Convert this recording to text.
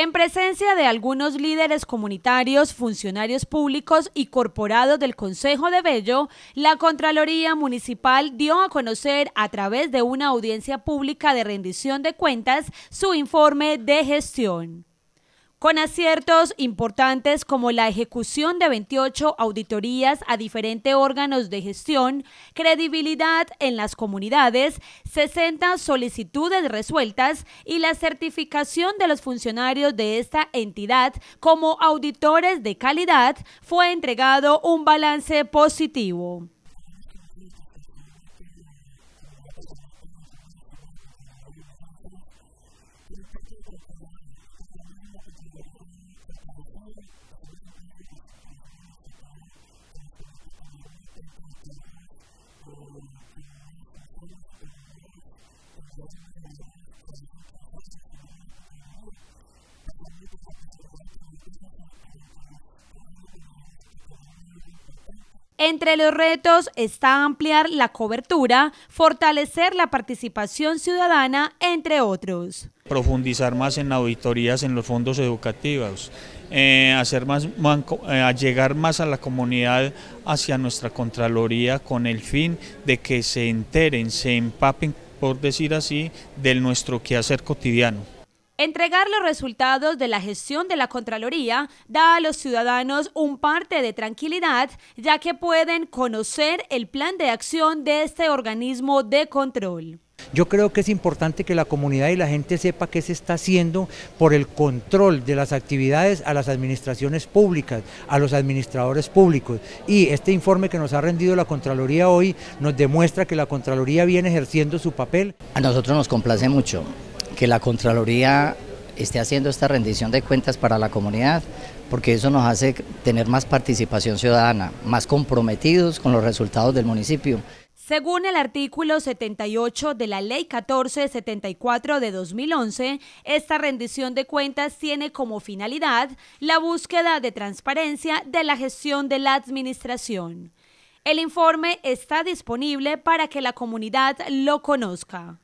En presencia de algunos líderes comunitarios, funcionarios públicos y corporados del Consejo de Bello, la Contraloría Municipal dio a conocer a través de una audiencia pública de rendición de cuentas su informe de gestión con aciertos importantes como la ejecución de 28 auditorías a diferentes órganos de gestión, credibilidad en las comunidades, 60 solicitudes resueltas y la certificación de los funcionarios de esta entidad como auditores de calidad, fue entregado un balance positivo. Entre los retos está ampliar la cobertura, fortalecer la participación ciudadana, entre otros. Profundizar más en auditorías en los fondos educativos, eh, hacer más eh, llegar más a la comunidad hacia nuestra Contraloría con el fin de que se enteren, se empapen, por decir así, de nuestro quehacer cotidiano. Entregar los resultados de la gestión de la Contraloría da a los ciudadanos un parte de tranquilidad, ya que pueden conocer el plan de acción de este organismo de control. Yo creo que es importante que la comunidad y la gente sepa qué se está haciendo por el control de las actividades a las administraciones públicas, a los administradores públicos. Y este informe que nos ha rendido la Contraloría hoy nos demuestra que la Contraloría viene ejerciendo su papel. A nosotros nos complace mucho que la Contraloría esté haciendo esta rendición de cuentas para la comunidad, porque eso nos hace tener más participación ciudadana, más comprometidos con los resultados del municipio. Según el artículo 78 de la Ley 1474 de 2011, esta rendición de cuentas tiene como finalidad la búsqueda de transparencia de la gestión de la administración. El informe está disponible para que la comunidad lo conozca.